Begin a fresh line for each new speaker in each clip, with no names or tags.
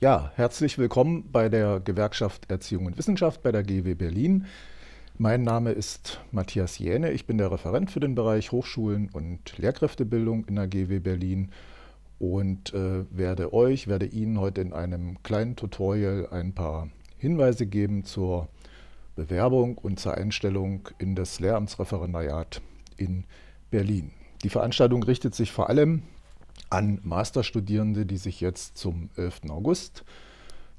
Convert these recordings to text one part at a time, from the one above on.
Ja, herzlich willkommen bei der Gewerkschaft Erziehung und Wissenschaft bei der GW Berlin. Mein Name ist Matthias Jähne, ich bin der Referent für den Bereich Hochschulen und Lehrkräftebildung in der GW Berlin und äh, werde euch, werde Ihnen heute in einem kleinen Tutorial ein paar Hinweise geben zur Bewerbung und zur Einstellung in das Lehramtsreferendariat in Berlin. Die Veranstaltung richtet sich vor allem an Masterstudierende, die sich jetzt zum 11. August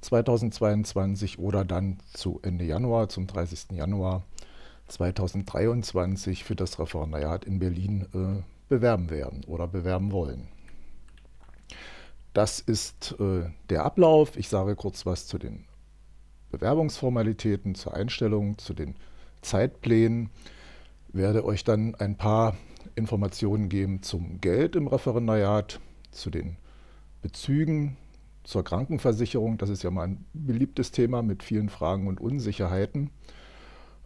2022 oder dann zu Ende Januar, zum 30. Januar 2023 für das Referendariat in Berlin äh, bewerben werden oder bewerben wollen. Das ist äh, der Ablauf. Ich sage kurz was zu den Bewerbungsformalitäten, zur Einstellung, zu den Zeitplänen, werde euch dann ein paar Informationen geben zum Geld im Referendariat, zu den Bezügen, zur Krankenversicherung. Das ist ja mal ein beliebtes Thema mit vielen Fragen und Unsicherheiten.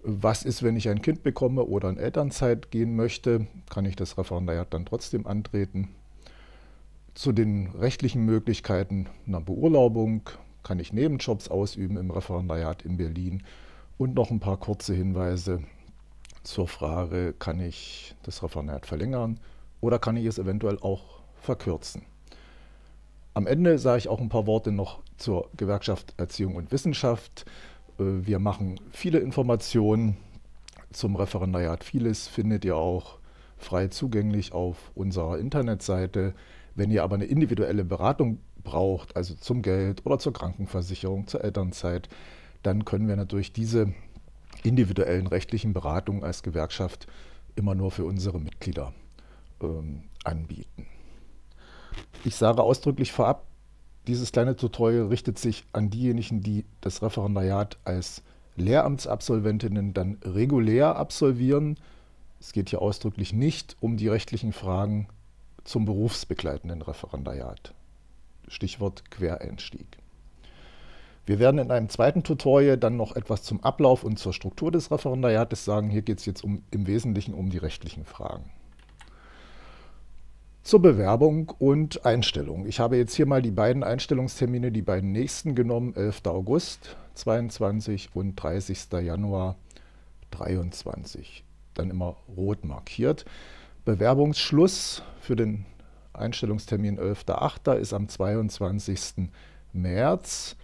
Was ist, wenn ich ein Kind bekomme oder in Elternzeit gehen möchte? Kann ich das Referendariat dann trotzdem antreten? Zu den rechtlichen Möglichkeiten einer Beurlaubung. Kann ich Nebenjobs ausüben im Referendariat in Berlin? Und noch ein paar kurze Hinweise zur Frage, kann ich das Referendariat verlängern oder kann ich es eventuell auch verkürzen. Am Ende sage ich auch ein paar Worte noch zur Gewerkschaft Erziehung und Wissenschaft. Äh, wir machen viele Informationen zum Referendariat. Vieles findet ihr auch frei zugänglich auf unserer Internetseite. Wenn ihr aber eine individuelle Beratung braucht, also zum Geld oder zur Krankenversicherung, zur Elternzeit, dann können wir natürlich diese individuellen rechtlichen Beratung als Gewerkschaft immer nur für unsere Mitglieder ähm, anbieten. Ich sage ausdrücklich vorab, dieses kleine Tutorial richtet sich an diejenigen, die das Referendariat als Lehramtsabsolventinnen dann regulär absolvieren. Es geht hier ausdrücklich nicht um die rechtlichen Fragen zum berufsbegleitenden Referendariat. Stichwort Quereinstieg. Wir werden in einem zweiten Tutorial dann noch etwas zum Ablauf und zur Struktur des Referendariates sagen. Hier geht es jetzt um, im Wesentlichen um die rechtlichen Fragen. Zur Bewerbung und Einstellung. Ich habe jetzt hier mal die beiden Einstellungstermine, die beiden nächsten genommen, 11. August 22 und 30. Januar 23. Dann immer rot markiert. Bewerbungsschluss für den Einstellungstermin 11.8. ist am 22. März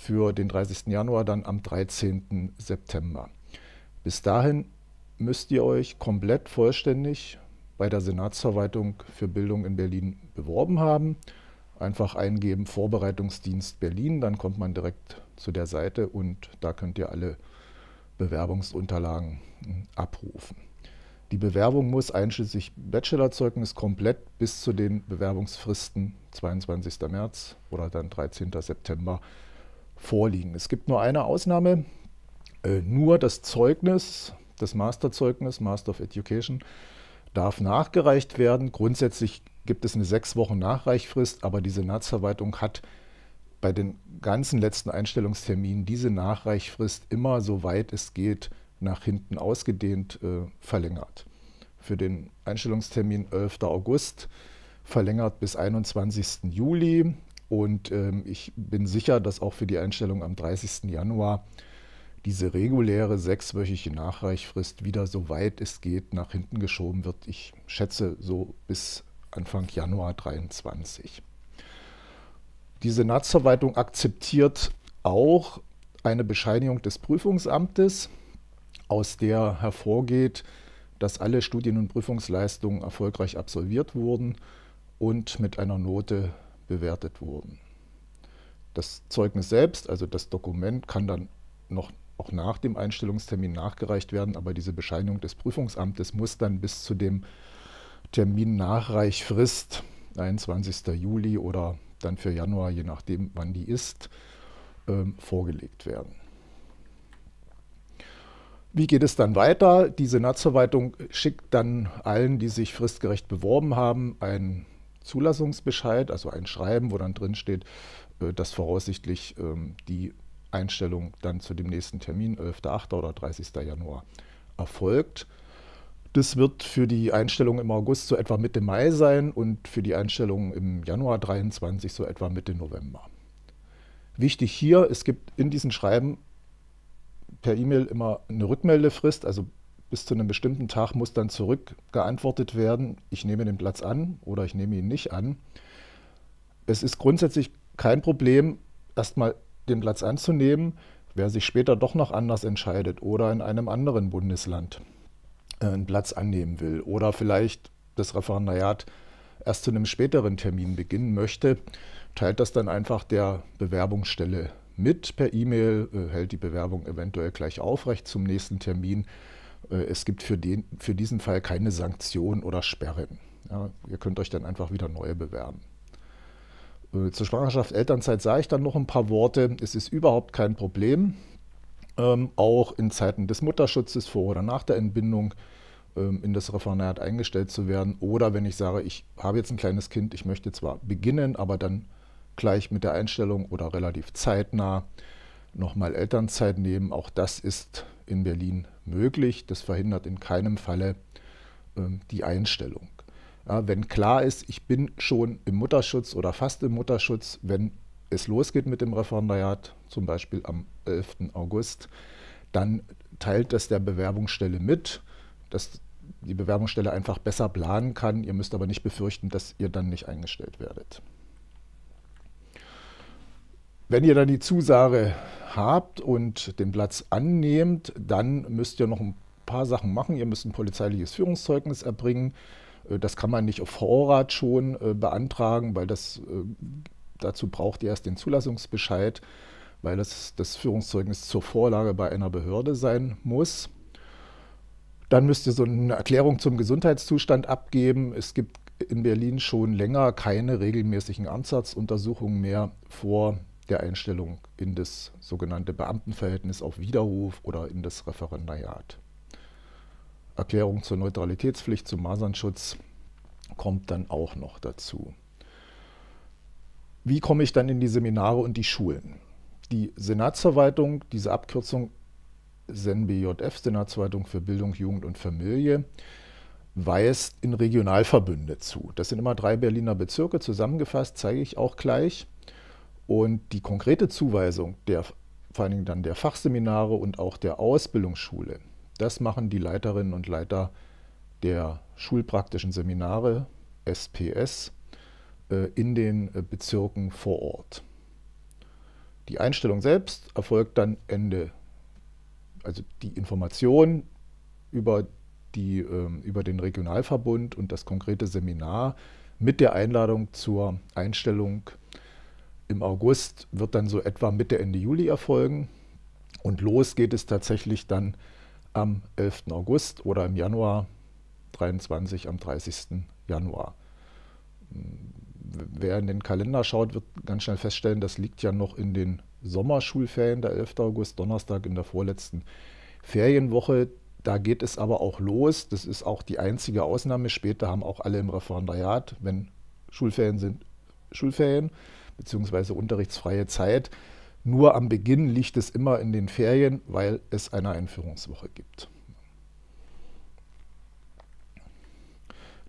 für den 30. Januar, dann am 13. September. Bis dahin müsst ihr euch komplett vollständig bei der Senatsverwaltung für Bildung in Berlin beworben haben. Einfach eingeben Vorbereitungsdienst Berlin, dann kommt man direkt zu der Seite und da könnt ihr alle Bewerbungsunterlagen hm, abrufen. Die Bewerbung muss einschließlich Bachelorzeugnis komplett bis zu den Bewerbungsfristen 22. März oder dann 13. September vorliegen. Es gibt nur eine Ausnahme, äh, nur das Zeugnis, das Masterzeugnis, Master of Education, darf nachgereicht werden. Grundsätzlich gibt es eine sechs Wochen Nachreichfrist, aber die Senatsverwaltung hat bei den ganzen letzten Einstellungsterminen diese Nachreichfrist immer, soweit es geht, nach hinten ausgedehnt äh, verlängert. Für den Einstellungstermin 11. August verlängert bis 21. Juli, und ähm, ich bin sicher, dass auch für die Einstellung am 30. Januar diese reguläre sechswöchige Nachreichfrist wieder so weit es geht nach hinten geschoben wird. Ich schätze so bis Anfang Januar 2023. Die Senatsverwaltung akzeptiert auch eine Bescheinigung des Prüfungsamtes, aus der hervorgeht, dass alle Studien- und Prüfungsleistungen erfolgreich absolviert wurden und mit einer Note bewertet wurden. Das Zeugnis selbst, also das Dokument, kann dann noch auch nach dem Einstellungstermin nachgereicht werden, aber diese Bescheinigung des Prüfungsamtes muss dann bis zu dem Termin Nachreichfrist, 21. Juli oder dann für Januar, je nachdem, wann die ist, ähm, vorgelegt werden. Wie geht es dann weiter? Die Senatsverwaltung schickt dann allen, die sich fristgerecht beworben haben, ein Zulassungsbescheid, also ein Schreiben, wo dann drin steht, äh, dass voraussichtlich ähm, die Einstellung dann zu dem nächsten Termin, 11.8. oder 30. Januar, erfolgt. Das wird für die Einstellung im August so etwa Mitte Mai sein und für die Einstellung im Januar 23 so etwa Mitte November. Wichtig hier, es gibt in diesen Schreiben per E-Mail immer eine Rückmeldefrist, also bis zu einem bestimmten Tag muss dann zurückgeantwortet werden, ich nehme den Platz an oder ich nehme ihn nicht an. Es ist grundsätzlich kein Problem, erstmal den Platz anzunehmen, wer sich später doch noch anders entscheidet oder in einem anderen Bundesland äh, einen Platz annehmen will oder vielleicht das Referendariat erst zu einem späteren Termin beginnen möchte, teilt das dann einfach der Bewerbungsstelle mit per E-Mail, äh, hält die Bewerbung eventuell gleich aufrecht zum nächsten Termin. Äh, es gibt für, den, für diesen Fall keine Sanktionen oder Sperren. Ja, ihr könnt euch dann einfach wieder neu bewerben. Äh, zur Schwangerschaft, Elternzeit sage ich dann noch ein paar Worte. Es ist überhaupt kein Problem, ähm, auch in Zeiten des Mutterschutzes vor oder nach der Entbindung ähm, in das Referendariat eingestellt zu werden. Oder wenn ich sage, ich habe jetzt ein kleines Kind, ich möchte zwar beginnen, aber dann gleich mit der Einstellung oder relativ zeitnah nochmal Elternzeit nehmen. Auch das ist in Berlin möglich. Das verhindert in keinem Falle ähm, die Einstellung. Ja, wenn klar ist, ich bin schon im Mutterschutz oder fast im Mutterschutz, wenn es losgeht mit dem Referendariat, zum Beispiel am 11. August, dann teilt das der Bewerbungsstelle mit, dass die Bewerbungsstelle einfach besser planen kann. Ihr müsst aber nicht befürchten, dass ihr dann nicht eingestellt werdet. Wenn ihr dann die Zusage habt und den Platz annehmt, dann müsst ihr noch ein paar Sachen machen. Ihr müsst ein polizeiliches Führungszeugnis erbringen. Äh, das kann man nicht auf Vorrat schon äh, beantragen, weil das äh, dazu braucht ihr erst den Zulassungsbescheid, weil das, das Führungszeugnis zur Vorlage bei einer Behörde sein muss. Dann müsst ihr so eine Erklärung zum Gesundheitszustand abgeben. Es gibt in Berlin schon länger keine regelmäßigen Amtsarztuntersuchungen mehr vor der Einstellung in das sogenannte Beamtenverhältnis auf Widerruf oder in das Referendariat. Erklärung zur Neutralitätspflicht zum Masernschutz kommt dann auch noch dazu. Wie komme ich dann in die Seminare und die Schulen? Die Senatsverwaltung, diese Abkürzung SENBJF, Senatsverwaltung für Bildung, Jugend und Familie, weist in Regionalverbünde zu. Das sind immer drei Berliner Bezirke zusammengefasst, zeige ich auch gleich. Und die konkrete Zuweisung der vor allen Dingen dann der Fachseminare und auch der Ausbildungsschule, das machen die Leiterinnen und Leiter der schulpraktischen Seminare, SPS, äh, in den äh, Bezirken vor Ort. Die Einstellung selbst erfolgt dann Ende, also die Information über, die, ähm, über den Regionalverbund und das konkrete Seminar mit der Einladung zur Einstellung im August wird dann so etwa Mitte, Ende Juli erfolgen. Und los geht es tatsächlich dann am 11. August oder im Januar 23 am 30. Januar. Hm, wer in den Kalender schaut, wird ganz schnell feststellen, das liegt ja noch in den Sommerschulferien, der 11. August, Donnerstag in der vorletzten Ferienwoche. Da geht es aber auch los. Das ist auch die einzige Ausnahme. Später haben auch alle im Referendariat, wenn Schulferien sind, Schulferien bzw. unterrichtsfreie Zeit. Nur am Beginn liegt es immer in den Ferien, weil es eine Einführungswoche gibt.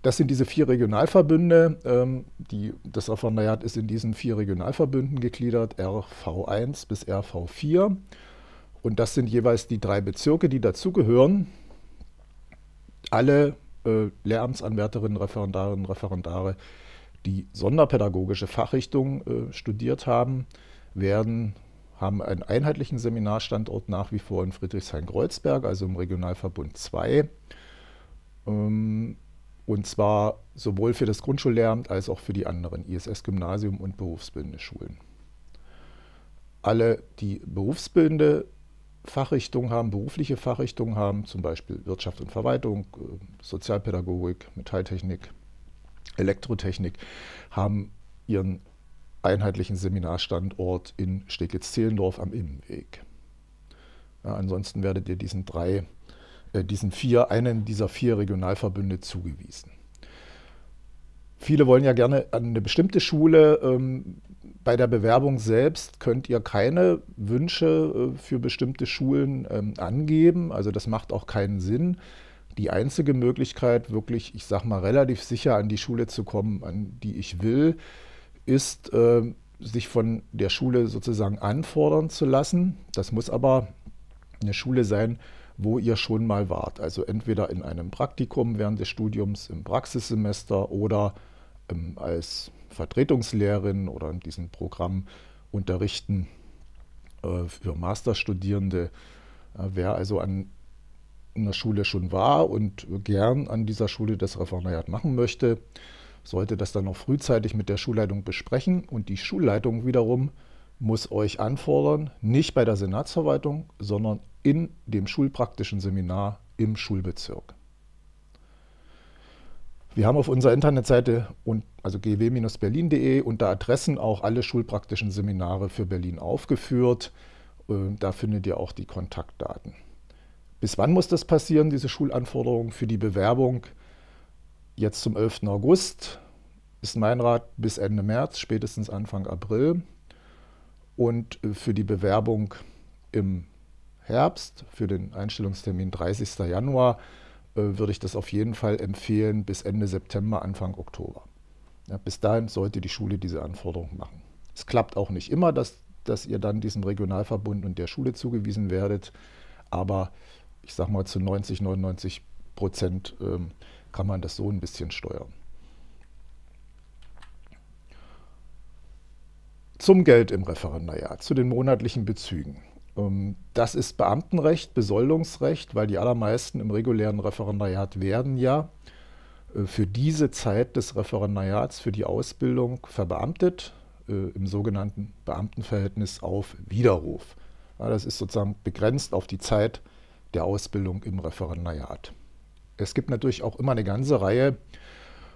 Das sind diese vier Regionalverbünde. Ähm, die, das Referendariat ist in diesen vier Regionalverbünden gegliedert, RV1 bis RV4. Und das sind jeweils die drei Bezirke, die dazugehören. Alle äh, Lehramtsanwärterinnen, Referendarinnen, Referendare die sonderpädagogische Fachrichtung äh, studiert haben, werden, haben einen einheitlichen Seminarstandort nach wie vor in Friedrichshain-Kreuzberg, also im Regionalverbund 2. Ähm, und zwar sowohl für das Grundschullehramt als auch für die anderen ISS-Gymnasium und berufsbildende Schulen. Alle, die berufsbildende Fachrichtung haben, berufliche Fachrichtungen haben, zum Beispiel Wirtschaft und Verwaltung, äh, Sozialpädagogik, Metalltechnik, Elektrotechnik haben ihren einheitlichen Seminarstandort in Steglitz-Zehlendorf am Innenweg. Ja, ansonsten werdet ihr diesen drei, äh, diesen vier, einen dieser vier Regionalverbünde zugewiesen. Viele wollen ja gerne an eine bestimmte Schule. Ähm, bei der Bewerbung selbst könnt ihr keine Wünsche äh, für bestimmte Schulen ähm, angeben. Also das macht auch keinen Sinn die einzige Möglichkeit, wirklich, ich sag mal, relativ sicher an die Schule zu kommen, an die ich will, ist, äh, sich von der Schule sozusagen anfordern zu lassen. Das muss aber eine Schule sein, wo ihr schon mal wart. Also entweder in einem Praktikum während des Studiums im Praxissemester oder ähm, als Vertretungslehrerin oder in diesem Programm unterrichten äh, für Masterstudierende. Äh, wer also an in der Schule schon war und gern an dieser Schule das Referendariat machen möchte, sollte das dann noch frühzeitig mit der Schulleitung besprechen und die Schulleitung wiederum muss euch anfordern, nicht bei der Senatsverwaltung, sondern in dem schulpraktischen Seminar im Schulbezirk. Wir haben auf unserer Internetseite und also gw-berlin.de unter Adressen auch alle schulpraktischen Seminare für Berlin aufgeführt. Äh, da findet ihr auch die Kontaktdaten. Bis wann muss das passieren, diese Schulanforderung für die Bewerbung? Jetzt zum 11. August ist mein Rat bis Ende März, spätestens Anfang April. Und äh, für die Bewerbung im Herbst, für den Einstellungstermin 30. Januar, äh, würde ich das auf jeden Fall empfehlen bis Ende September, Anfang Oktober. Ja, bis dahin sollte die Schule diese Anforderung machen. Es klappt auch nicht immer, dass, dass ihr dann diesem Regionalverbund und der Schule zugewiesen werdet, aber ich sag mal, zu 90, 99 Prozent ähm, kann man das so ein bisschen steuern. Zum Geld im Referendariat, zu den monatlichen Bezügen. Ähm, das ist Beamtenrecht, Besoldungsrecht, weil die allermeisten im regulären Referendariat werden ja äh, für diese Zeit des Referendariats, für die Ausbildung verbeamtet, äh, im sogenannten Beamtenverhältnis auf Widerruf. Das ist sozusagen begrenzt auf die Zeit der Ausbildung im Referendariat. Es gibt natürlich auch immer eine ganze Reihe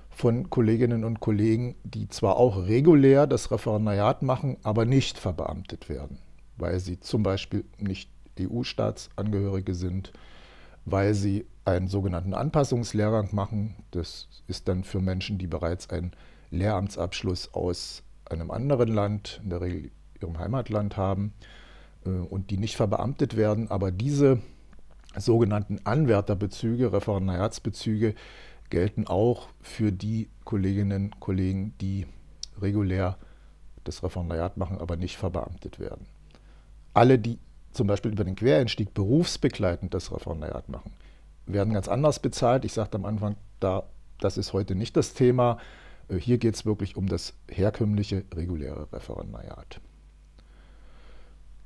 von Kolleginnen und Kollegen, die zwar auch regulär das Referendariat machen, aber nicht verbeamtet werden, weil sie zum Beispiel nicht EU-Staatsangehörige sind, weil sie einen sogenannten Anpassungslehrgang machen. Das ist dann für Menschen, die bereits einen Lehramtsabschluss aus einem anderen Land, in der Regel ihrem Heimatland haben äh, und die nicht verbeamtet werden. Aber diese sogenannten Anwärterbezüge, Referendariatsbezüge gelten auch für die Kolleginnen und Kollegen, die regulär das Referendariat machen, aber nicht verbeamtet werden. Alle, die zum Beispiel über den Quereinstieg berufsbegleitend das Referendariat machen, werden ganz anders bezahlt. Ich sagte am Anfang, da, das ist heute nicht das Thema. Äh, hier geht es wirklich um das herkömmliche reguläre Referendariat.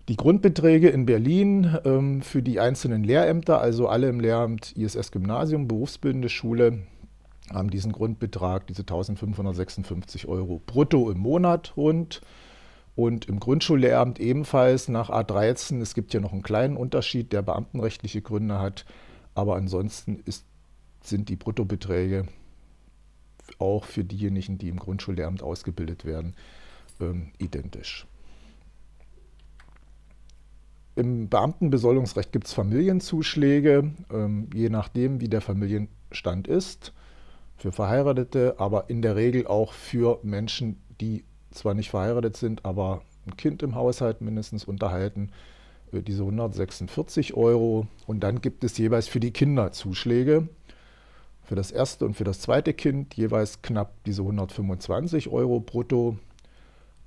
Die Grundbeträge in Berlin ähm, für die einzelnen Lehrämter, also alle im Lehramt ISS Gymnasium, berufsbildende Schule, haben diesen Grundbetrag, diese 1556 Euro brutto im Monat rund. Und im Grundschullehramt ebenfalls nach A13. Es gibt hier noch einen kleinen Unterschied, der beamtenrechtliche Gründe hat. Aber ansonsten ist, sind die Bruttobeträge auch für diejenigen, die im Grundschullehramt ausgebildet werden, ähm, identisch. Im Beamtenbesoldungsrecht gibt es Familienzuschläge, ähm, je nachdem, wie der Familienstand ist, für Verheiratete, aber in der Regel auch für Menschen, die zwar nicht verheiratet sind, aber ein Kind im Haushalt mindestens unterhalten, äh, diese 146 Euro. Und dann gibt es jeweils für die Kinder Zuschläge, für das erste und für das zweite Kind jeweils knapp diese 125 Euro brutto.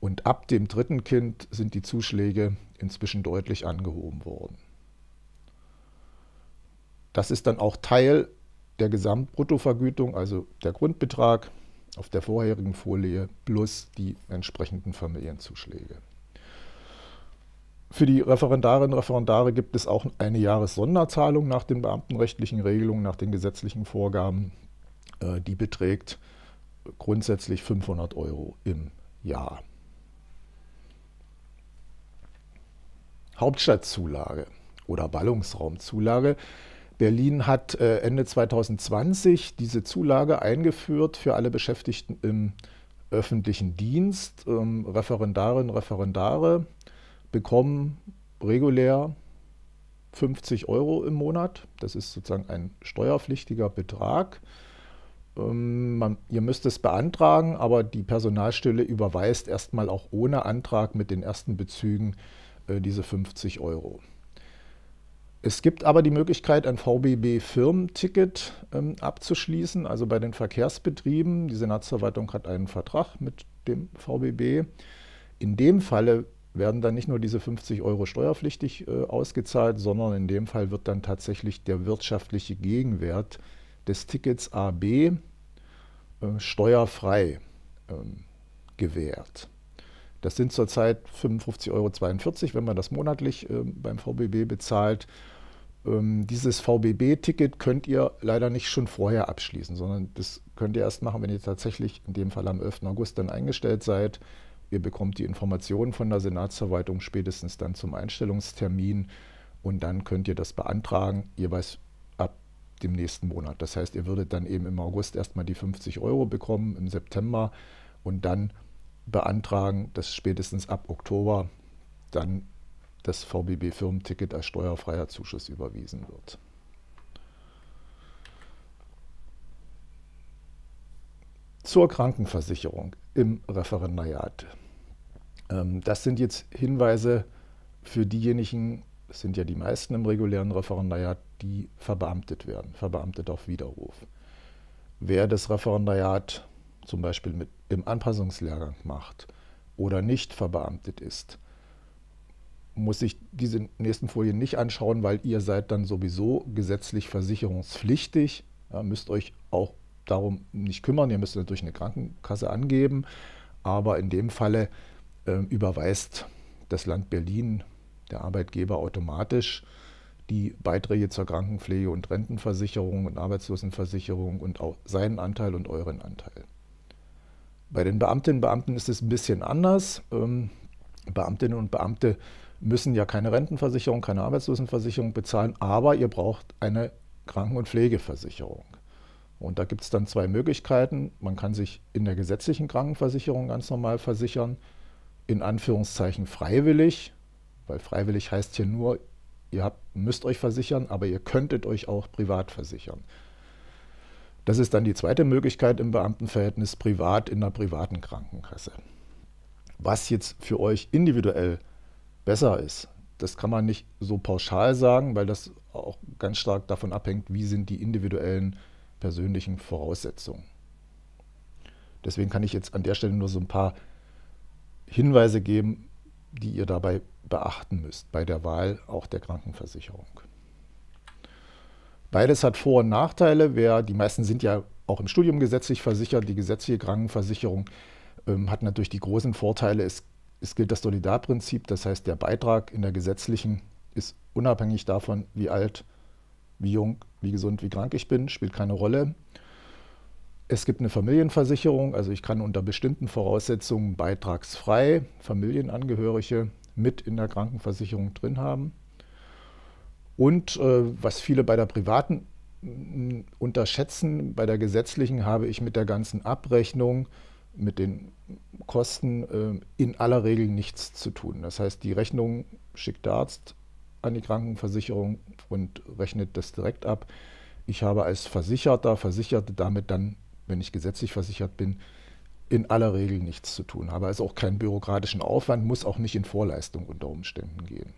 Und ab dem dritten Kind sind die Zuschläge inzwischen deutlich angehoben worden. Das ist dann auch Teil der Gesamtbruttovergütung, also der Grundbetrag auf der vorherigen Folie plus die entsprechenden Familienzuschläge. Für die Referendarinnen und Referendare gibt es auch eine Jahressonderzahlung nach den beamtenrechtlichen Regelungen, nach den gesetzlichen Vorgaben. Äh, die beträgt grundsätzlich 500 Euro im Jahr. Hauptstadtzulage oder Ballungsraumzulage. Berlin hat äh, Ende 2020 diese Zulage eingeführt für alle Beschäftigten im öffentlichen Dienst. Ähm, Referendarinnen und Referendare bekommen regulär 50 Euro im Monat. Das ist sozusagen ein steuerpflichtiger Betrag. Ähm, man, ihr müsst es beantragen, aber die Personalstelle überweist erstmal auch ohne Antrag mit den ersten Bezügen äh, diese 50 Euro. Es gibt aber die Möglichkeit, ein VBB-Firmenticket ähm, abzuschließen, also bei den Verkehrsbetrieben. Die Senatsverwaltung hat einen Vertrag mit dem VBB. In dem Falle werden dann nicht nur diese 50 Euro steuerpflichtig äh, ausgezahlt, sondern in dem Fall wird dann tatsächlich der wirtschaftliche Gegenwert des Tickets AB äh, steuerfrei äh, gewährt. Das sind zurzeit 55,42 Euro, wenn man das monatlich äh, beim VBB bezahlt. Ähm, dieses VBB-Ticket könnt ihr leider nicht schon vorher abschließen, sondern das könnt ihr erst machen, wenn ihr tatsächlich in dem Fall am 11. August dann eingestellt seid. Ihr bekommt die Informationen von der Senatsverwaltung spätestens dann zum Einstellungstermin und dann könnt ihr das beantragen, jeweils ab dem nächsten Monat. Das heißt, ihr würdet dann eben im August erstmal die 50 Euro bekommen, im September und dann beantragen, dass spätestens ab Oktober dann das VBB-Firmenticket als steuerfreier Zuschuss überwiesen wird. Zur Krankenversicherung im Referendariat. Ähm, das sind jetzt Hinweise für diejenigen, das sind ja die meisten im regulären Referendariat, die verbeamtet werden, verbeamtet auf Widerruf. Wer das Referendariat zum Beispiel mit im Anpassungslehrgang macht oder nicht verbeamtet ist, muss ich diese nächsten Folien nicht anschauen, weil ihr seid dann sowieso gesetzlich versicherungspflichtig, ja, müsst euch auch darum nicht kümmern, ihr müsst natürlich eine Krankenkasse angeben, aber in dem Falle äh, überweist das Land Berlin, der Arbeitgeber, automatisch die Beiträge zur Krankenpflege und Rentenversicherung und Arbeitslosenversicherung und auch seinen Anteil und euren Anteil. Bei den Beamtinnen und Beamten ist es ein bisschen anders. Ähm, Beamtinnen und Beamte müssen ja keine Rentenversicherung, keine Arbeitslosenversicherung bezahlen, aber ihr braucht eine Kranken- und Pflegeversicherung. Und da gibt es dann zwei Möglichkeiten. Man kann sich in der gesetzlichen Krankenversicherung ganz normal versichern, in Anführungszeichen freiwillig, weil freiwillig heißt hier nur, ihr habt, müsst euch versichern, aber ihr könntet euch auch privat versichern. Das ist dann die zweite Möglichkeit im Beamtenverhältnis privat in einer privaten Krankenkasse. Was jetzt für euch individuell besser ist, das kann man nicht so pauschal sagen, weil das auch ganz stark davon abhängt, wie sind die individuellen persönlichen Voraussetzungen. Deswegen kann ich jetzt an der Stelle nur so ein paar Hinweise geben, die ihr dabei beachten müsst bei der Wahl auch der Krankenversicherung. Beides hat Vor- und Nachteile. Wer, die meisten sind ja auch im Studium gesetzlich versichert. Die gesetzliche Krankenversicherung ähm, hat natürlich die großen Vorteile. Es, es gilt das Solidarprinzip, das heißt, der Beitrag in der gesetzlichen ist unabhängig davon, wie alt, wie jung, wie gesund, wie krank ich bin, spielt keine Rolle. Es gibt eine Familienversicherung, also ich kann unter bestimmten Voraussetzungen beitragsfrei Familienangehörige mit in der Krankenversicherung drin haben. Und äh, was viele bei der privaten mm, unterschätzen, bei der gesetzlichen habe ich mit der ganzen Abrechnung, mit den Kosten äh, in aller Regel nichts zu tun. Das heißt, die Rechnung schickt der Arzt an die Krankenversicherung und rechnet das direkt ab. Ich habe als Versicherter, Versicherte damit dann, wenn ich gesetzlich versichert bin, in aller Regel nichts zu tun. Habe also auch keinen bürokratischen Aufwand, muss auch nicht in Vorleistung unter Umständen gehen.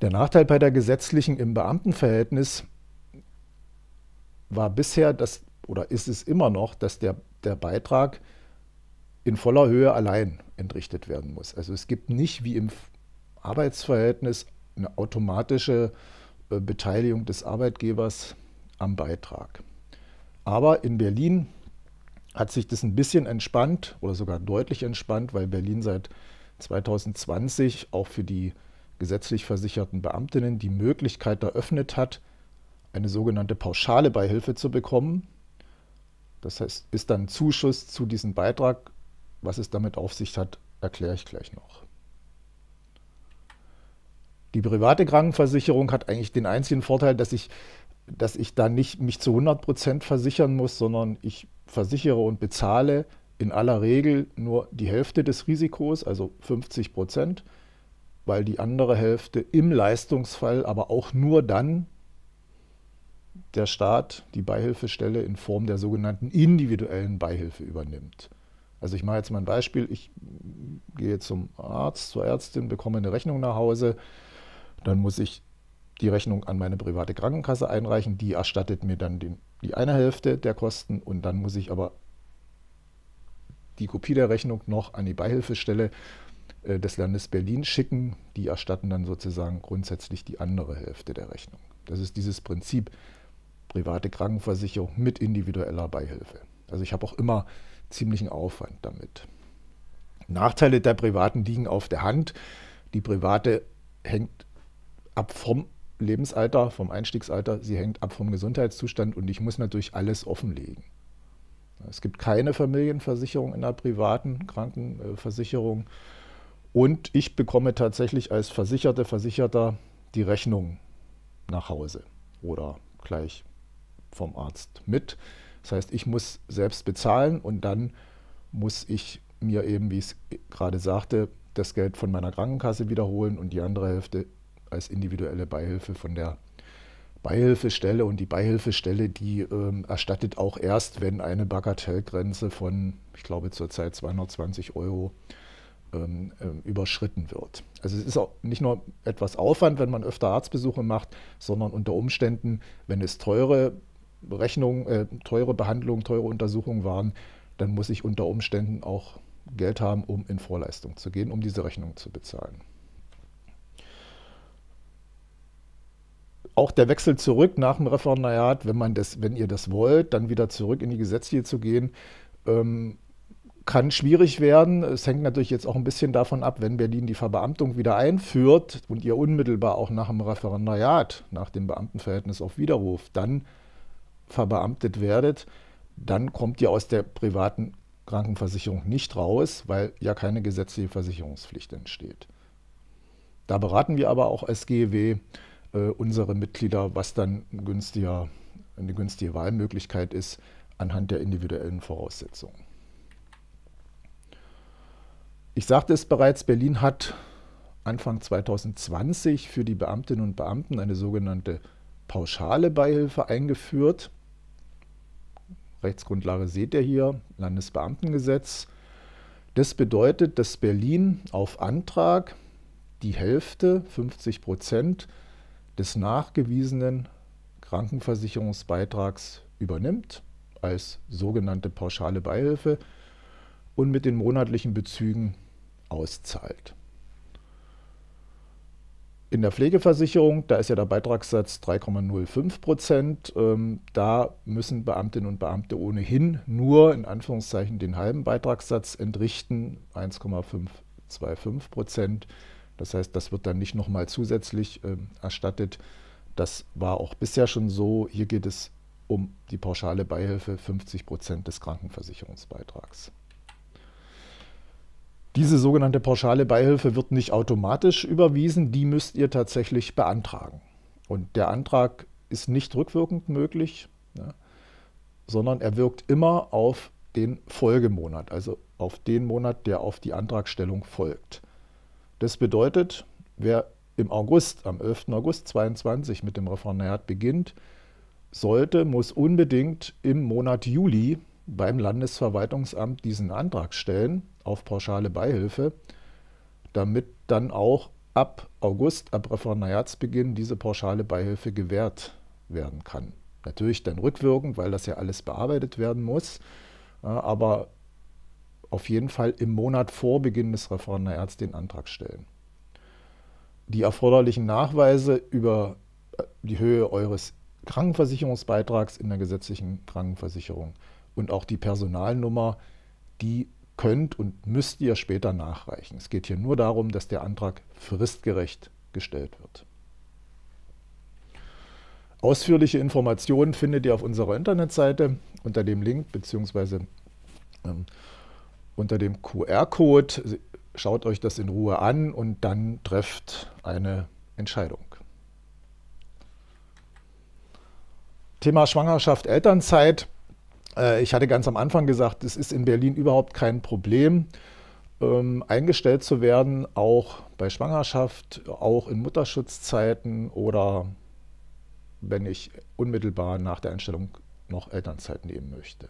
Der Nachteil bei der gesetzlichen im Beamtenverhältnis war bisher, dass, oder ist es immer noch, dass der, der Beitrag in voller Höhe allein entrichtet werden muss. Also es gibt nicht wie im Arbeitsverhältnis eine automatische äh, Beteiligung des Arbeitgebers am Beitrag. Aber in Berlin hat sich das ein bisschen entspannt oder sogar deutlich entspannt, weil Berlin seit 2020 auch für die gesetzlich versicherten Beamtinnen die Möglichkeit eröffnet hat, eine sogenannte pauschale Beihilfe zu bekommen. Das heißt, ist dann Zuschuss zu diesem Beitrag. Was es damit auf sich hat, erkläre ich gleich noch. Die private Krankenversicherung hat eigentlich den einzigen Vorteil, dass ich, dass ich da nicht mich zu 100 Prozent versichern muss, sondern ich versichere und bezahle in aller Regel nur die Hälfte des Risikos, also 50 Prozent weil die andere Hälfte im Leistungsfall aber auch nur dann der Staat die Beihilfestelle in Form der sogenannten individuellen Beihilfe übernimmt. Also ich mache jetzt mal ein Beispiel, ich gehe zum Arzt, zur Ärztin, bekomme eine Rechnung nach Hause, dann muss ich die Rechnung an meine private Krankenkasse einreichen, die erstattet mir dann den, die eine Hälfte der Kosten und dann muss ich aber die Kopie der Rechnung noch an die Beihilfestelle äh, des Landes Berlin schicken. Die erstatten dann sozusagen grundsätzlich die andere Hälfte der Rechnung. Das ist dieses Prinzip private Krankenversicherung mit individueller Beihilfe. Also ich habe auch immer ziemlichen Aufwand damit. Nachteile der privaten liegen auf der Hand. Die private hängt ab vom Lebensalter, vom Einstiegsalter, sie hängt ab vom Gesundheitszustand und ich muss natürlich alles offenlegen. Es gibt keine Familienversicherung in der privaten Krankenversicherung. Und ich bekomme tatsächlich als Versicherte, Versicherter die Rechnung nach Hause oder gleich vom Arzt mit. Das heißt, ich muss selbst bezahlen und dann muss ich mir eben, wie ich es gerade sagte, das Geld von meiner Krankenkasse wiederholen und die andere Hälfte als individuelle Beihilfe von der Beihilfestelle. Und die Beihilfestelle, die ähm, erstattet auch erst, wenn eine Bagatellgrenze von, ich glaube, zurzeit 220 Euro äh, ähm, ähm, überschritten wird. Also es ist auch nicht nur etwas Aufwand, wenn man öfter Arztbesuche macht, sondern unter Umständen, wenn es teure Rechnungen, äh, teure Behandlungen, teure Untersuchungen waren, dann muss ich unter Umständen auch Geld haben, um in Vorleistung zu gehen, um diese Rechnung zu bezahlen. Auch der Wechsel zurück nach dem Referendariat, wenn, man das, wenn ihr das wollt, dann wieder zurück in die Gesetze zu gehen, ähm, kann schwierig werden. Es hängt natürlich jetzt auch ein bisschen davon ab, wenn Berlin die Verbeamtung wieder einführt und ihr unmittelbar auch nach dem Referendariat, nach dem Beamtenverhältnis auf Widerruf, dann verbeamtet werdet, dann kommt ihr aus der privaten Krankenversicherung nicht raus, weil ja keine gesetzliche Versicherungspflicht entsteht. Da beraten wir aber auch als GEW äh, unsere Mitglieder, was dann ein günstiger, eine günstige Wahlmöglichkeit ist anhand der individuellen Voraussetzungen. Ich sagte es bereits, Berlin hat Anfang 2020 für die Beamtinnen und Beamten eine sogenannte pauschale Beihilfe eingeführt. Rechtsgrundlage seht ihr hier, Landesbeamtengesetz. Das bedeutet, dass Berlin auf Antrag die Hälfte, 50 Prozent des nachgewiesenen Krankenversicherungsbeitrags übernimmt als sogenannte pauschale Beihilfe und mit den monatlichen Bezügen auszahlt. In der Pflegeversicherung, da ist ja der Beitragssatz 3,05 Prozent. Ähm, da müssen Beamtinnen und Beamte ohnehin nur in Anführungszeichen den halben Beitragssatz entrichten, 1,525 Prozent. Das heißt, das wird dann nicht nochmal zusätzlich äh, erstattet. Das war auch bisher schon so. Hier geht es um die pauschale Beihilfe 50 Prozent des Krankenversicherungsbeitrags. Diese sogenannte pauschale Beihilfe wird nicht automatisch überwiesen, die müsst ihr tatsächlich beantragen. Und der Antrag ist nicht rückwirkend möglich, ne, sondern er wirkt immer auf den Folgemonat, also auf den Monat, der auf die Antragstellung folgt. Das bedeutet, wer im August, am 11. August 2022 mit dem Referendariat beginnt, sollte, muss unbedingt im Monat Juli beim Landesverwaltungsamt diesen Antrag stellen auf pauschale Beihilfe, damit dann auch ab August, ab Referendariatsbeginn, diese pauschale Beihilfe gewährt werden kann. Natürlich dann rückwirkend, weil das ja alles bearbeitet werden muss, äh, aber auf jeden Fall im Monat vor Beginn des Referendariats den Antrag stellen. Die erforderlichen Nachweise über äh, die Höhe eures Krankenversicherungsbeitrags in der gesetzlichen Krankenversicherung und auch die Personalnummer, die könnt und müsst ihr später nachreichen. Es geht hier nur darum, dass der Antrag fristgerecht gestellt wird. Ausführliche Informationen findet ihr auf unserer Internetseite unter dem Link bzw. Ähm, unter dem QR-Code. Schaut euch das in Ruhe an und dann trefft eine Entscheidung. Thema Schwangerschaft, Elternzeit. Äh, ich hatte ganz am Anfang gesagt, es ist in Berlin überhaupt kein Problem, ähm, eingestellt zu werden, auch bei Schwangerschaft, auch in Mutterschutzzeiten oder wenn ich unmittelbar nach der Einstellung noch Elternzeit nehmen möchte.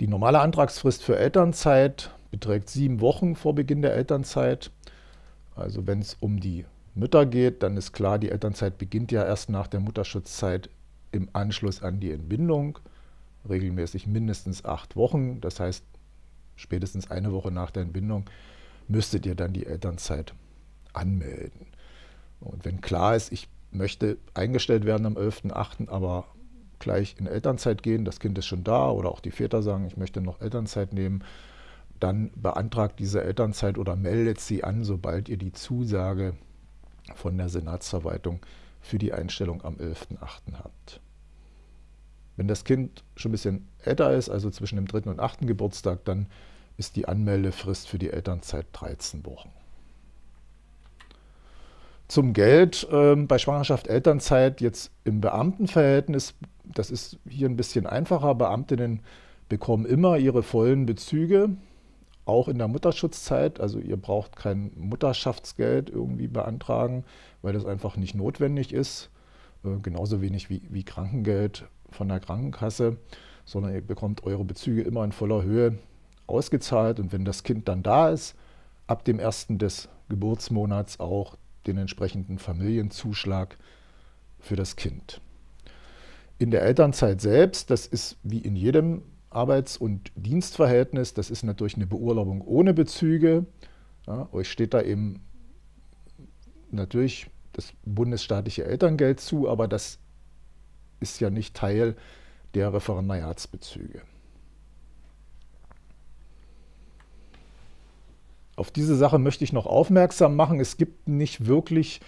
Die normale Antragsfrist für Elternzeit beträgt sieben Wochen vor Beginn der Elternzeit. Also wenn es um die Mütter geht, dann ist klar, die Elternzeit beginnt ja erst nach der Mutterschutzzeit im Anschluss an die Entbindung regelmäßig mindestens acht Wochen. Das heißt, spätestens eine Woche nach der Entbindung müsstet ihr dann die Elternzeit anmelden. Und wenn klar ist, ich möchte eingestellt werden am 11.8., aber gleich in Elternzeit gehen, das Kind ist schon da oder auch die Väter sagen, ich möchte noch Elternzeit nehmen, dann beantragt diese Elternzeit oder meldet sie an, sobald ihr die Zusage von der Senatsverwaltung für die Einstellung am 11.8. habt. Wenn das Kind schon ein bisschen älter ist, also zwischen dem dritten und achten Geburtstag, dann ist die Anmeldefrist für die Elternzeit 13 Wochen. Zum Geld ähm, bei Schwangerschaft, Elternzeit jetzt im Beamtenverhältnis, das ist hier ein bisschen einfacher. Beamtinnen bekommen immer ihre vollen Bezüge, auch in der Mutterschutzzeit. Also ihr braucht kein Mutterschaftsgeld irgendwie beantragen, weil das einfach nicht notwendig ist. Äh, genauso wenig wie, wie Krankengeld von der Krankenkasse, sondern ihr bekommt eure Bezüge immer in voller Höhe ausgezahlt und wenn das Kind dann da ist, ab dem ersten des Geburtsmonats auch den entsprechenden Familienzuschlag für das Kind. In der Elternzeit selbst, das ist wie in jedem Arbeits- und Dienstverhältnis, das ist natürlich eine Beurlaubung ohne Bezüge. Ja, euch steht da eben natürlich das bundesstaatliche Elterngeld zu, aber das ist ja nicht Teil der Referendariatsbezüge. Auf diese Sache möchte ich noch aufmerksam machen. Es gibt nicht wirklich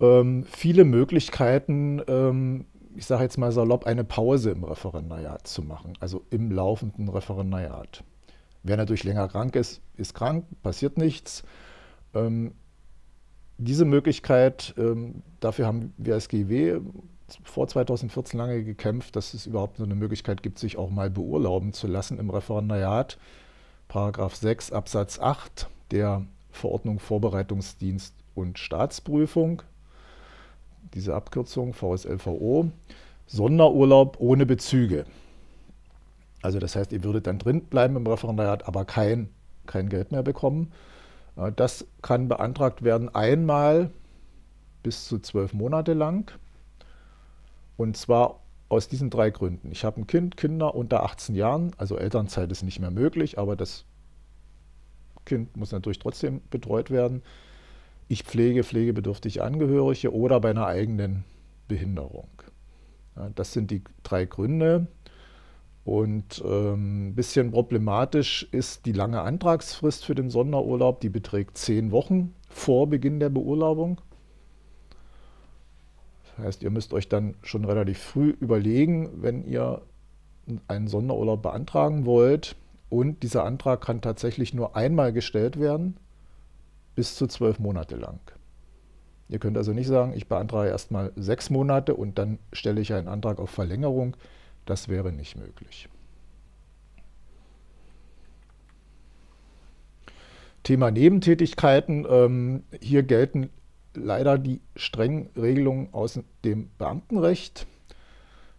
ähm, viele Möglichkeiten, ähm, ich sage jetzt mal salopp, eine Pause im Referendariat zu machen, also im laufenden Referendariat. Wer natürlich länger krank ist, ist krank, passiert nichts. Ähm, diese Möglichkeit, ähm, dafür haben wir als GW vor 2014 lange gekämpft, dass es überhaupt so eine Möglichkeit gibt, sich auch mal beurlauben zu lassen im Referendariat. Paragraph 6 Absatz 8 der Verordnung Vorbereitungsdienst und Staatsprüfung, diese Abkürzung VSLVO, Sonderurlaub ohne Bezüge. Also das heißt, ihr würdet dann drin bleiben im Referendariat, aber kein, kein Geld mehr bekommen. Äh, das kann beantragt werden einmal bis zu zwölf Monate lang und zwar aus diesen drei Gründen. Ich habe ein Kind, Kinder unter 18 Jahren, also Elternzeit ist nicht mehr möglich, aber das Kind muss natürlich trotzdem betreut werden. Ich pflege pflegebedürftige Angehörige oder bei einer eigenen Behinderung. Ja, das sind die drei Gründe. Und ein ähm, bisschen problematisch ist die lange Antragsfrist für den Sonderurlaub. Die beträgt zehn Wochen vor Beginn der Beurlaubung. Heißt, ihr müsst euch dann schon relativ früh überlegen, wenn ihr einen Sonderurlaub beantragen wollt. Und dieser Antrag kann tatsächlich nur einmal gestellt werden, bis zu zwölf Monate lang. Ihr könnt also nicht sagen, ich beantrage erstmal sechs Monate und dann stelle ich einen Antrag auf Verlängerung. Das wäre nicht möglich. Thema Nebentätigkeiten. Ähm, hier gelten leider die strengen Regelungen aus dem Beamtenrecht.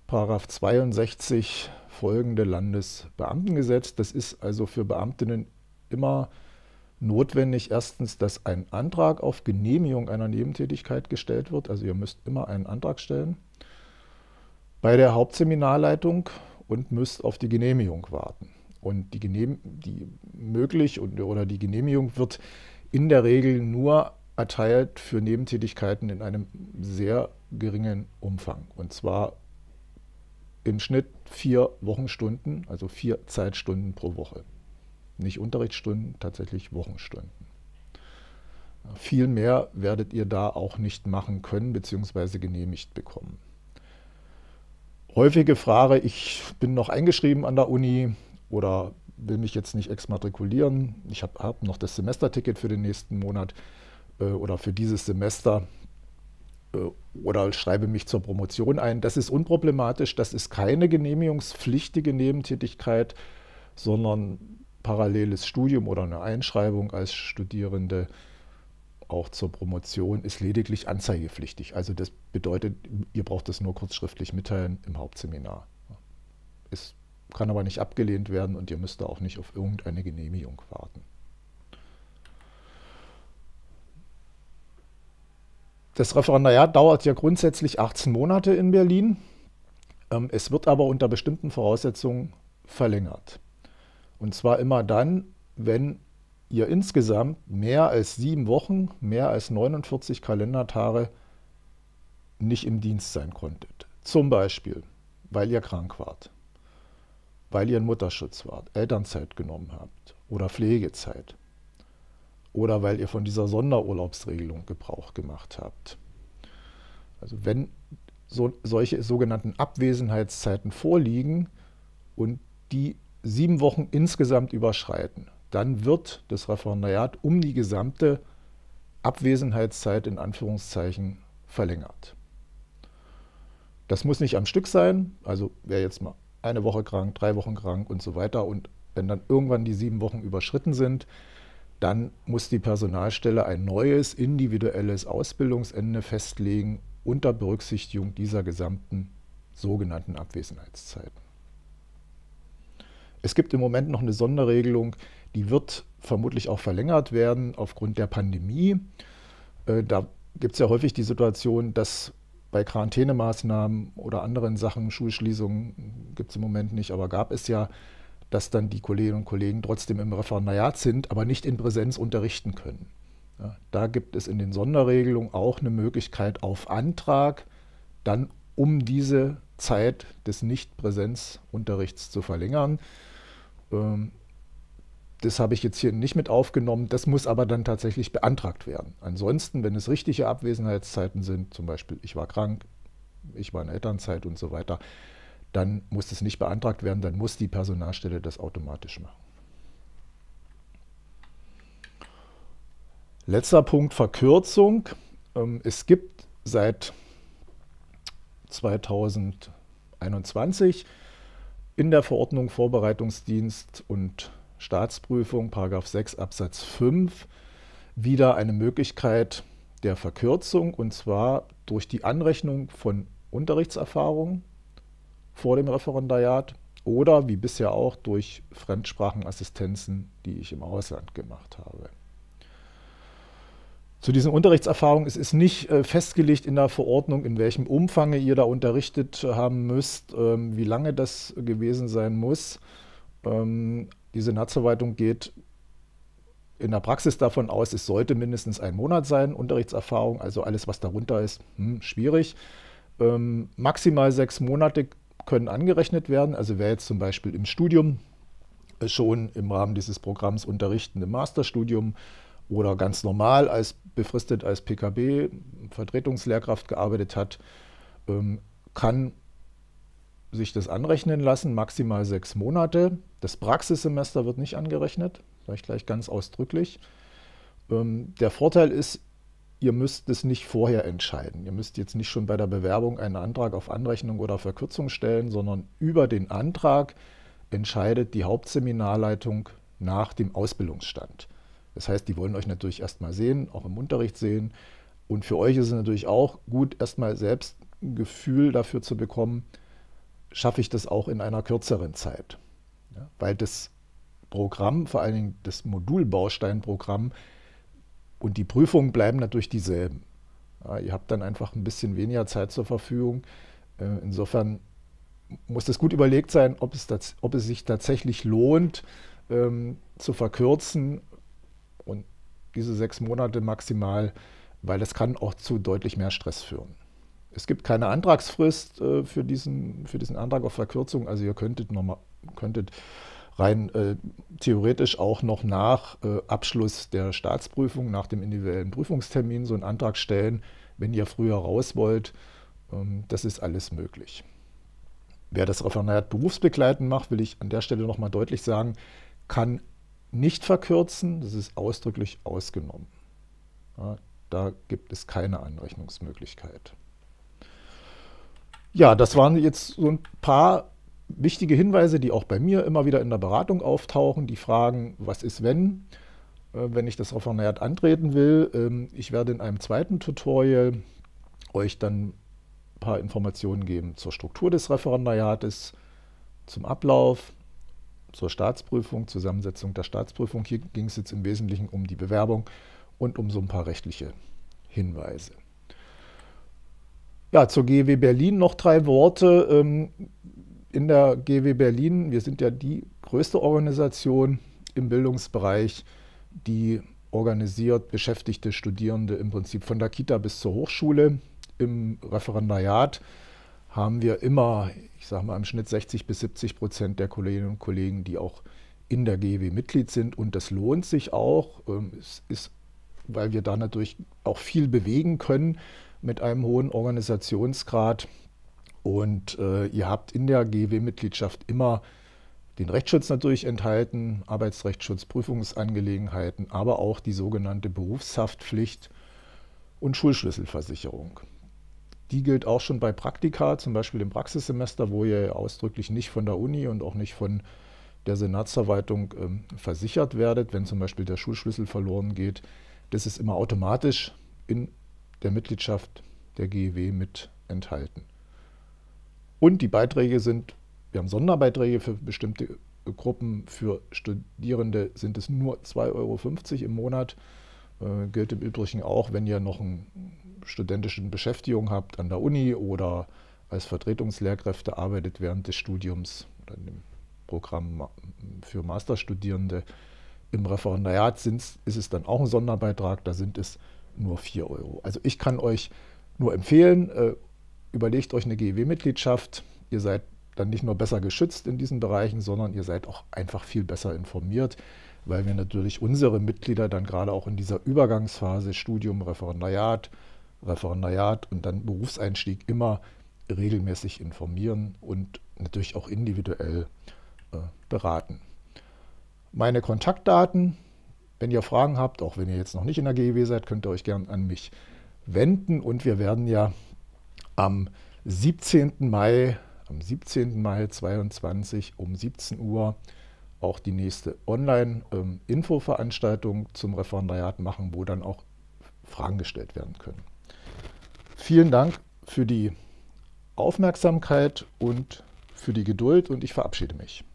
Paragraph 62 folgende Landesbeamtengesetz. Das ist also für Beamtinnen immer notwendig, erstens, dass ein Antrag auf Genehmigung einer Nebentätigkeit gestellt wird. Also ihr müsst immer einen Antrag stellen bei der Hauptseminarleitung und müsst auf die Genehmigung warten. Und die, Genehm die möglich und, oder die Genehmigung wird in der Regel nur erteilt für Nebentätigkeiten in einem sehr geringen Umfang. Und zwar im Schnitt vier Wochenstunden, also vier Zeitstunden pro Woche. Nicht Unterrichtsstunden, tatsächlich Wochenstunden. Viel mehr werdet ihr da auch nicht machen können bzw. genehmigt bekommen. Häufige Frage, ich bin noch eingeschrieben an der Uni oder will mich jetzt nicht exmatrikulieren, ich habe hab noch das Semesterticket für den nächsten Monat. Äh, oder für dieses Semester äh, oder schreibe mich zur Promotion ein. Das ist unproblematisch, das ist keine genehmigungspflichtige Nebentätigkeit, sondern paralleles Studium oder eine Einschreibung als Studierende auch zur Promotion ist lediglich anzeigepflichtig. Also das bedeutet, ihr braucht das nur kurz schriftlich mitteilen im Hauptseminar. Es kann aber nicht abgelehnt werden und ihr müsst da auch nicht auf irgendeine Genehmigung warten. Das Referendariat dauert ja grundsätzlich 18 Monate in Berlin. Ähm, es wird aber unter bestimmten Voraussetzungen verlängert. Und zwar immer dann, wenn ihr insgesamt mehr als sieben Wochen, mehr als 49 Kalendertage nicht im Dienst sein konntet. Zum Beispiel, weil ihr krank wart, weil ihr in Mutterschutz wart, Elternzeit genommen habt oder Pflegezeit oder weil ihr von dieser Sonderurlaubsregelung Gebrauch gemacht habt. Also wenn so, solche sogenannten Abwesenheitszeiten vorliegen und die sieben Wochen insgesamt überschreiten, dann wird das Referendariat um die gesamte Abwesenheitszeit in Anführungszeichen verlängert. Das muss nicht am Stück sein, also wer jetzt mal eine Woche krank, drei Wochen krank und so weiter und wenn dann irgendwann die sieben Wochen überschritten sind, dann muss die Personalstelle ein neues individuelles Ausbildungsende festlegen unter Berücksichtigung dieser gesamten sogenannten Abwesenheitszeiten. Es gibt im Moment noch eine Sonderregelung, die wird vermutlich auch verlängert werden aufgrund der Pandemie. Äh, da gibt es ja häufig die Situation, dass bei Quarantänemaßnahmen oder anderen Sachen, Schulschließungen gibt es im Moment nicht, aber gab es ja dass dann die Kolleginnen und Kollegen trotzdem im Referendariat sind, aber nicht in Präsenz unterrichten können. Ja, da gibt es in den Sonderregelungen auch eine Möglichkeit auf Antrag, dann um diese Zeit des Nichtpräsenzunterrichts zu verlängern. Ähm, das habe ich jetzt hier nicht mit aufgenommen. Das muss aber dann tatsächlich beantragt werden. Ansonsten, wenn es richtige Abwesenheitszeiten sind, zum Beispiel ich war krank, ich war in Elternzeit und so weiter, dann muss das nicht beantragt werden, dann muss die Personalstelle das automatisch machen. Letzter Punkt, Verkürzung. Ähm, es gibt seit 2021 in der Verordnung Vorbereitungsdienst und Staatsprüfung, Paragraph 6 Absatz 5, wieder eine Möglichkeit der Verkürzung und zwar durch die Anrechnung von Unterrichtserfahrungen, vor dem Referendariat oder wie bisher auch durch Fremdsprachenassistenzen, die ich im Ausland gemacht habe. Zu diesen Unterrichtserfahrungen es ist nicht äh, festgelegt in der Verordnung, in welchem Umfang ihr da unterrichtet haben müsst, ähm, wie lange das gewesen sein muss. Ähm, die Senatsverwaltung geht in der Praxis davon aus, es sollte mindestens ein Monat sein, Unterrichtserfahrung, also alles, was darunter ist, hm, schwierig. Ähm, maximal sechs Monate können angerechnet werden. Also wer jetzt zum Beispiel im Studium äh, schon im Rahmen dieses Programms unterrichten, im Masterstudium oder ganz normal als befristet als PKB Vertretungslehrkraft gearbeitet hat, ähm, kann sich das anrechnen lassen, maximal sechs Monate. Das Praxissemester wird nicht angerechnet, sage ich gleich ganz ausdrücklich. Ähm, der Vorteil ist, ihr müsst es nicht vorher entscheiden. Ihr müsst jetzt nicht schon bei der Bewerbung einen Antrag auf Anrechnung oder Verkürzung stellen, sondern über den Antrag entscheidet die Hauptseminarleitung nach dem Ausbildungsstand. Das heißt, die wollen euch natürlich erstmal sehen, auch im Unterricht sehen. Und für euch ist es natürlich auch gut, erstmal selbst ein Gefühl dafür zu bekommen, schaffe ich das auch in einer kürzeren Zeit. Ja, weil das Programm, vor allen Dingen das Modulbausteinprogramm, und die Prüfungen bleiben natürlich dieselben. Ja, ihr habt dann einfach ein bisschen weniger Zeit zur Verfügung. Äh, insofern muss das gut überlegt sein, ob es, das, ob es sich tatsächlich lohnt, ähm, zu verkürzen und diese sechs Monate maximal, weil das kann auch zu deutlich mehr Stress führen. Es gibt keine Antragsfrist äh, für, diesen, für diesen Antrag auf Verkürzung, also ihr könntet, normal, könntet rein äh, theoretisch auch noch nach äh, Abschluss der Staatsprüfung, nach dem individuellen Prüfungstermin so einen Antrag stellen, wenn ihr früher raus wollt. Ähm, das ist alles möglich. Wer das Referendariat berufsbegleitend macht, will ich an der Stelle nochmal deutlich sagen, kann nicht verkürzen, das ist ausdrücklich ausgenommen. Ja, da gibt es keine Anrechnungsmöglichkeit. Ja, das waren jetzt so ein paar wichtige Hinweise, die auch bei mir immer wieder in der Beratung auftauchen, die fragen, was ist wenn, äh, wenn ich das Referendariat antreten will. Ähm, ich werde in einem zweiten Tutorial euch dann ein paar Informationen geben zur Struktur des Referendariates, zum Ablauf, zur Staatsprüfung, Zusammensetzung der Staatsprüfung. Hier ging es jetzt im Wesentlichen um die Bewerbung und um so ein paar rechtliche Hinweise. Ja, zur GW Berlin noch drei Worte. Ähm, in der GW Berlin, wir sind ja die größte Organisation im Bildungsbereich, die organisiert beschäftigte Studierende im Prinzip von der Kita bis zur Hochschule. Im Referendariat haben wir immer, ich sage mal im Schnitt 60 bis 70 Prozent der Kolleginnen und Kollegen, die auch in der GW Mitglied sind. Und das lohnt sich auch, ähm, es ist, weil wir da natürlich auch viel bewegen können mit einem hohen Organisationsgrad. Und äh, ihr habt in der GW-Mitgliedschaft immer den Rechtsschutz natürlich enthalten, Arbeitsrechtsschutz, Prüfungsangelegenheiten, aber auch die sogenannte Berufshaftpflicht und Schulschlüsselversicherung. Die gilt auch schon bei Praktika, zum Beispiel im Praxissemester, wo ihr ausdrücklich nicht von der Uni und auch nicht von der Senatsverwaltung ähm, versichert werdet, wenn zum Beispiel der Schulschlüssel verloren geht. Das ist immer automatisch in der Mitgliedschaft der GEW mit enthalten. Und die Beiträge sind, wir haben Sonderbeiträge für bestimmte Gruppen. Für Studierende sind es nur 2,50 Euro im Monat. Äh, gilt im Übrigen auch, wenn ihr noch eine studentische Beschäftigung habt an der Uni oder als Vertretungslehrkräfte arbeitet während des Studiums oder in dem Programm für Masterstudierende. Im Referendariat ist es dann auch ein Sonderbeitrag, da sind es nur 4 Euro. Also ich kann euch nur empfehlen, äh, überlegt euch eine GEW-Mitgliedschaft. Ihr seid dann nicht nur besser geschützt in diesen Bereichen, sondern ihr seid auch einfach viel besser informiert, weil wir natürlich unsere Mitglieder dann gerade auch in dieser Übergangsphase Studium, Referendariat, Referendariat und dann Berufseinstieg immer regelmäßig informieren und natürlich auch individuell äh, beraten. Meine Kontaktdaten, wenn ihr Fragen habt, auch wenn ihr jetzt noch nicht in der GEW seid, könnt ihr euch gern an mich wenden und wir werden ja am 17. Mai, am 17. Mai 22 um 17 Uhr auch die nächste Online-Info-Veranstaltung ähm, zum Referendariat machen, wo dann auch Fragen gestellt werden können. Vielen Dank für die Aufmerksamkeit und für die Geduld und ich verabschiede mich.